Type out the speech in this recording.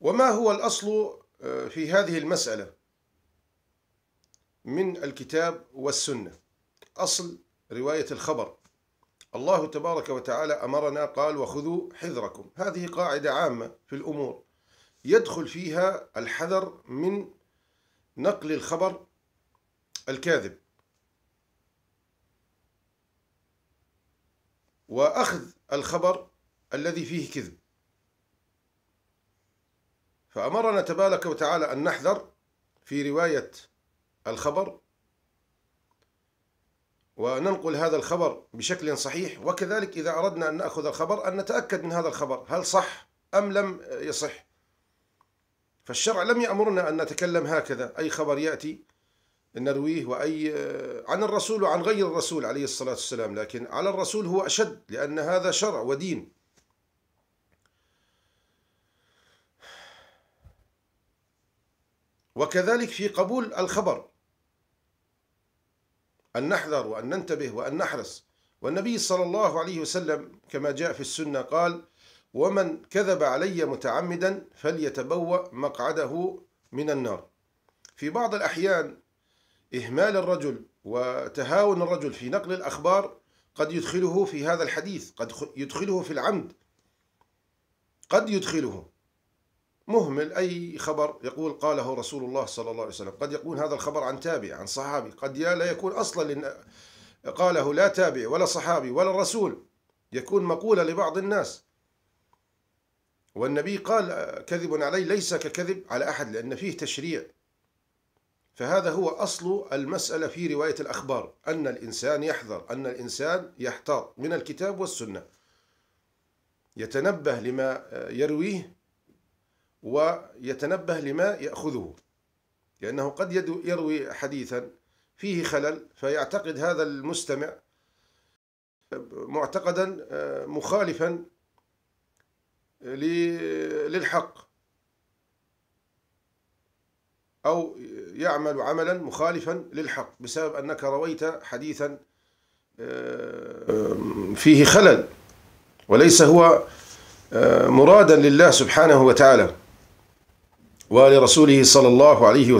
وما هو الأصل آه، في هذه المسألة من الكتاب والسنة أصل رواية الخبر الله تبارك وتعالى أمرنا قال وخذوا حذركم هذه قاعدة عامة في الأمور يدخل فيها الحذر من نقل الخبر الكاذب وأخذ الخبر الذي فيه كذب فأمرنا تبارك وتعالى أن نحذر في رواية الخبر وننقل هذا الخبر بشكل صحيح وكذلك إذا أردنا أن نأخذ الخبر أن نتأكد من هذا الخبر هل صح أم لم يصح فالشرع لم يأمرنا أن نتكلم هكذا أي خبر يأتي نرويه وأي عن الرسول وعن غير الرسول عليه الصلاة والسلام لكن على الرسول هو أشد لأن هذا شرع ودين وكذلك في قبول الخبر أن نحذر وأن ننتبه وأن نحرص والنبي صلى الله عليه وسلم كما جاء في السنة قال ومن كذب علي متعمدا فليتبوأ مقعده من النار في بعض الأحيان إهمال الرجل وتهاون الرجل في نقل الأخبار قد يدخله في هذا الحديث قد يدخله في العمد قد يدخله مهمل أي خبر يقول قاله رسول الله صلى الله عليه وسلم قد يكون هذا الخبر عن تابع عن صحابي قد لا يكون أصلا قاله لا تابع ولا صحابي ولا الرسول يكون مقولة لبعض الناس والنبي قال كذب علي ليس ككذب على أحد لأن فيه تشريع فهذا هو أصل المسألة في رواية الأخبار أن الإنسان يحذر أن الإنسان يحتاط من الكتاب والسنة يتنبه لما يرويه ويتنبه لما يأخذه لأنه قد يروي حديثا فيه خلل فيعتقد هذا المستمع معتقدا آه، مخالفا للحق أو يعمل عملا مخالفا للحق بسبب أنك رويت حديثا آه، فيه خلل وليس هو آه، مرادا لله سبحانه وتعالى ولرسوله صلى الله عليه وسلم